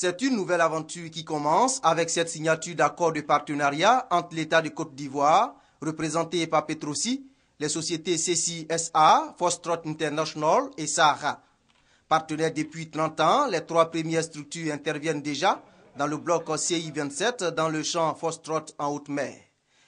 C'est une nouvelle aventure qui commence avec cette signature d'accord de partenariat entre l'État de Côte d'Ivoire, représenté par Petrosi, les sociétés CESI-SA, Fostrot International et Sahara. Partenaires depuis 30 ans, les trois premières structures interviennent déjà dans le bloc CI27 dans le champ Fostrot en haute mer.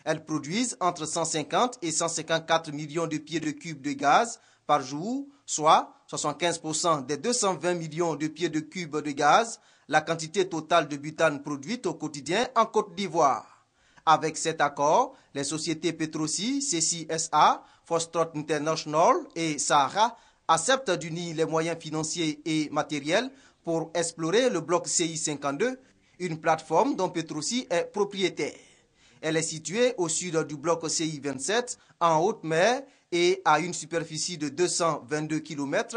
Elles produisent entre 150 et 154 millions de pieds de cubes de gaz par jour, soit 75% des 220 millions de pieds de cubes de gaz, la quantité totale de butane produite au quotidien en Côte d'Ivoire. Avec cet accord, les sociétés Petroci, CCSA, SA, Fostrot International et Sahara acceptent d'unir les moyens financiers et matériels pour explorer le bloc CI52, une plateforme dont Petroci est propriétaire. Elle est située au sud du bloc CI27, en haute mer et à une superficie de 222 km.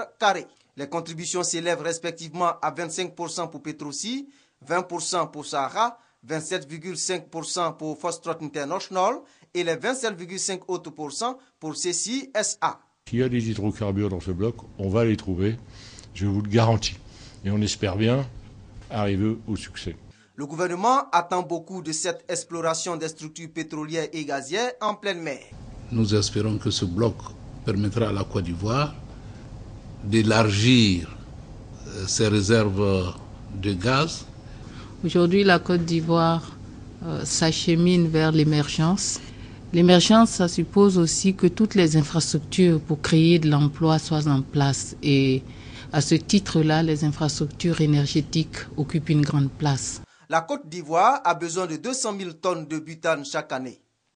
Les contributions s'élèvent respectivement à 25% pour Petrosi, 20% pour Sahara, 27,5% pour Fostrot International et les 27,5 autres pour ceci SA. S'il y a des hydrocarbures dans ce bloc, on va les trouver, je vous le garantis. Et on espère bien arriver au succès. Le gouvernement attend beaucoup de cette exploration des structures pétrolières et gazières en pleine mer. Nous espérons que ce bloc permettra à la Côte d'Ivoire d'élargir euh, ses réserves de gaz. Aujourd'hui, la Côte d'Ivoire euh, s'achemine vers l'émergence. L'émergence, ça suppose aussi que toutes les infrastructures pour créer de l'emploi soient en place. Et à ce titre-là, les infrastructures énergétiques occupent une grande place la Côte d'Ivoire a besoin de 200 000 tonnes de butane chaque année.